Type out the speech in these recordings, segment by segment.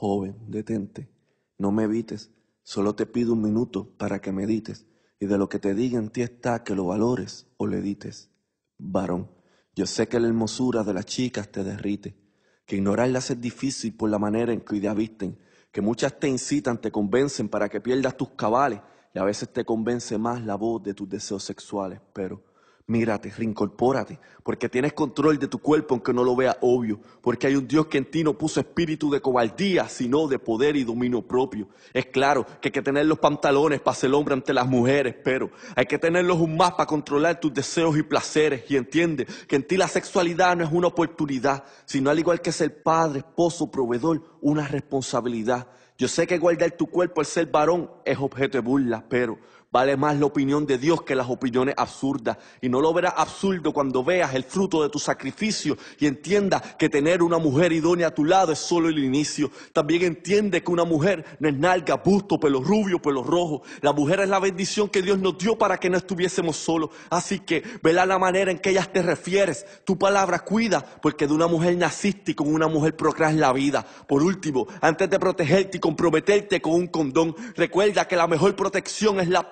joven, detente, no me evites, solo te pido un minuto para que medites, y de lo que te diga en ti está que lo valores o le edites Varón, yo sé que la hermosura de las chicas te derrite, que ignorarlas es difícil por la manera en que hoy te que muchas te incitan, te convencen para que pierdas tus cabales, y a veces te convence más la voz de tus deseos sexuales, pero mírate, reincorpórate, porque tienes control de tu cuerpo aunque no lo vea obvio, porque hay un Dios que en ti no puso espíritu de cobardía, sino de poder y dominio propio. Es claro que hay que tener los pantalones para ser hombre ante las mujeres, pero hay que tenerlos un más para controlar tus deseos y placeres y entiende que en ti la sexualidad no es una oportunidad, sino al igual que ser padre, esposo, proveedor, una responsabilidad. Yo sé que guardar tu cuerpo al ser varón es objeto de burla, pero Vale más la opinión de Dios que las opiniones absurdas. Y no lo verás absurdo cuando veas el fruto de tu sacrificio y entiendas que tener una mujer idónea a tu lado es solo el inicio. También entiende que una mujer no es nalga, busto, pelo rubio, pelo rojo. La mujer es la bendición que Dios nos dio para que no estuviésemos solos. Así que vela la manera en que ellas te refieres. Tu palabra cuida, porque de una mujer naciste y con una mujer procreas la vida. Por último, antes de protegerte y comprometerte con un condón, recuerda que la mejor protección es la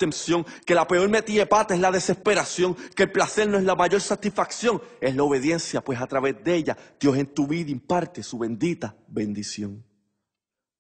que la peor metida de es la desesperación, que el placer no es la mayor satisfacción, es la obediencia, pues a través de ella Dios en tu vida imparte su bendita bendición.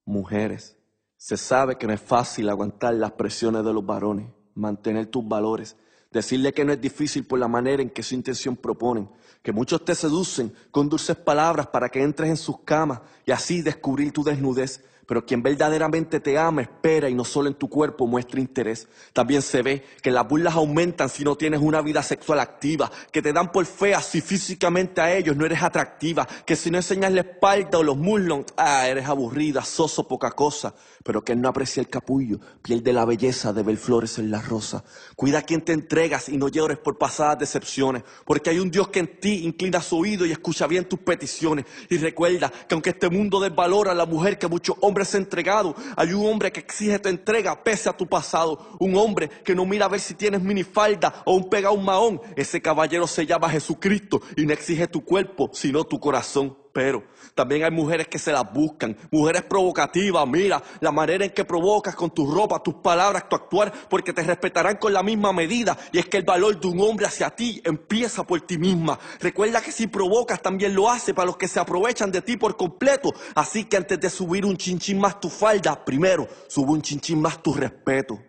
Mujeres, se sabe que no es fácil aguantar las presiones de los varones, mantener tus valores, Decirle que no es difícil por la manera en que su intención proponen, que muchos te seducen con dulces palabras para que entres en sus camas y así descubrir tu desnudez. Pero quien verdaderamente te ama espera y no solo en tu cuerpo muestra interés. También se ve que las burlas aumentan si no tienes una vida sexual activa, que te dan por fea si físicamente a ellos no eres atractiva, que si no enseñas la espalda o los muslos, ah, eres aburrida, soso, poca cosa. Pero que no aprecia el capullo, pierde la belleza de ver flores en la rosa. Cuida a quien te entregas y no llores por pasadas decepciones, porque hay un Dios que en ti inclina su oído y escucha bien tus peticiones. Y recuerda que aunque este mundo desvalora a la mujer que muchos hombres es entregado. Hay un hombre que exige tu entrega pese a tu pasado. Un hombre que no mira a ver si tienes minifalda o un pega un maón. Ese caballero se llama Jesucristo y no exige tu cuerpo, sino tu corazón. Pero También hay mujeres que se las buscan, mujeres provocativas, mira, la manera en que provocas con tu ropa, tus palabras, tu actuar, porque te respetarán con la misma medida. Y es que el valor de un hombre hacia ti empieza por ti misma. Recuerda que si provocas también lo hace para los que se aprovechan de ti por completo. Así que antes de subir un chinchín más tu falda, primero sube un chinchín más tu respeto.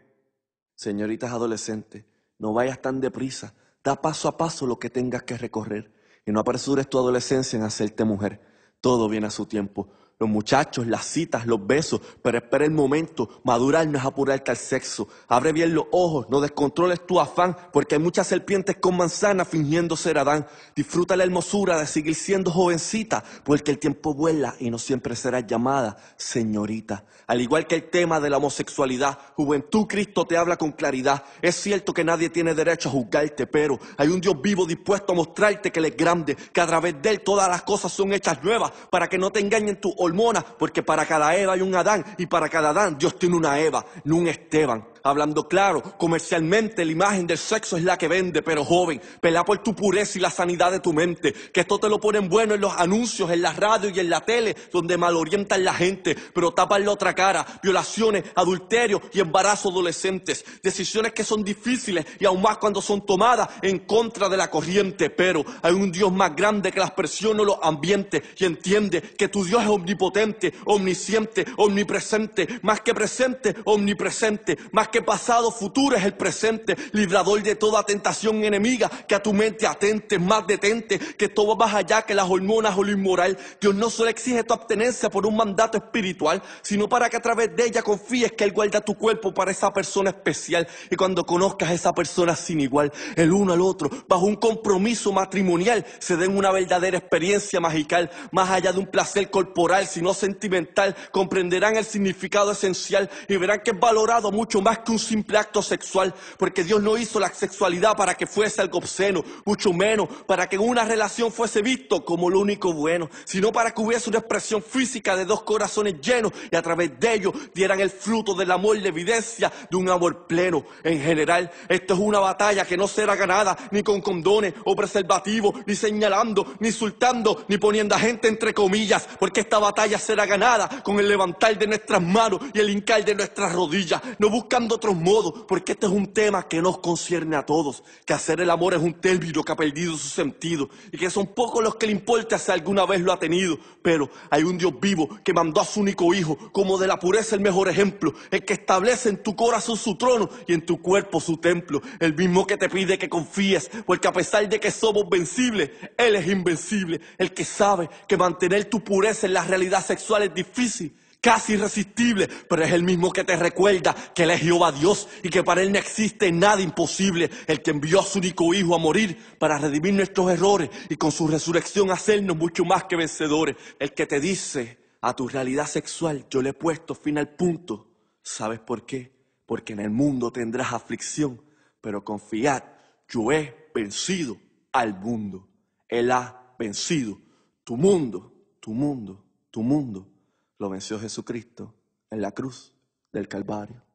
Señoritas adolescentes, no vayas tan deprisa, da paso a paso lo que tengas que recorrer. Que no apresures tu adolescencia en hacerte mujer. Todo viene a su tiempo los muchachos, las citas, los besos, pero espera el momento, madurar no es apurarte al sexo. Abre bien los ojos, no descontroles tu afán, porque hay muchas serpientes con manzanas fingiendo ser Adán. Disfruta la hermosura de seguir siendo jovencita, porque el tiempo vuela y no siempre serás llamada señorita. Al igual que el tema de la homosexualidad, juventud Cristo te habla con claridad. Es cierto que nadie tiene derecho a juzgarte, pero hay un Dios vivo dispuesto a mostrarte que Él es grande, que a través de Él todas las cosas son hechas nuevas, para que no te engañen tu porque para cada Eva hay un Adán y para cada Adán Dios tiene una Eva, no un Esteban hablando claro, comercialmente la imagen del sexo es la que vende, pero joven, pelea por tu pureza y la sanidad de tu mente, que esto te lo ponen bueno en los anuncios, en la radio y en la tele, donde malorientan la gente, pero tapan la otra cara, violaciones, adulterio y embarazo adolescentes, decisiones que son difíciles y aún más cuando son tomadas en contra de la corriente, pero hay un Dios más grande que las presiones o los ambientes y entiende que tu Dios es omnipotente, omnisciente, omnipresente, más que presente, omnipresente, más que pasado, futuro es el presente, librador de toda tentación enemiga, que a tu mente atente, más detente, que todo va más allá que las hormonas o lo inmoral. Dios no solo exige tu abstenencia por un mandato espiritual, sino para que a través de ella confíes que Él guarda tu cuerpo para esa persona especial. Y cuando conozcas a esa persona sin igual, el uno al otro, bajo un compromiso matrimonial, se den una verdadera experiencia magical, más allá de un placer corporal, sino sentimental, comprenderán el significado esencial y verán que es valorado mucho más que un simple acto sexual, porque Dios no hizo la sexualidad para que fuese algo obsceno, mucho menos para que una relación fuese visto como lo único bueno, sino para que hubiese una expresión física de dos corazones llenos y a través de ellos dieran el fruto del amor, de evidencia de un amor pleno. En general, esto es una batalla que no será ganada ni con condones o preservativos, ni señalando, ni insultando, ni poniendo a gente entre comillas, porque esta batalla será ganada con el levantar de nuestras manos y el hincar de nuestras rodillas, no buscando de otros modos, porque este es un tema que nos concierne a todos, que hacer el amor es un término que ha perdido su sentido y que son pocos los que le importa si alguna vez lo ha tenido, pero hay un Dios vivo que mandó a su único hijo como de la pureza el mejor ejemplo, el que establece en tu corazón su trono y en tu cuerpo su templo, el mismo que te pide que confíes, porque a pesar de que somos vencibles, Él es invencible, el que sabe que mantener tu pureza en la realidad sexual es difícil casi irresistible, pero es el mismo que te recuerda que Él es Jehová Dios y que para Él no existe nada imposible, el que envió a su único Hijo a morir para redimir nuestros errores y con su resurrección hacernos mucho más que vencedores, el que te dice a tu realidad sexual, yo le he puesto fin al punto. ¿Sabes por qué? Porque en el mundo tendrás aflicción, pero confiad, yo he vencido al mundo. Él ha vencido tu mundo, tu mundo, tu mundo lo venció Jesucristo en la cruz del Calvario.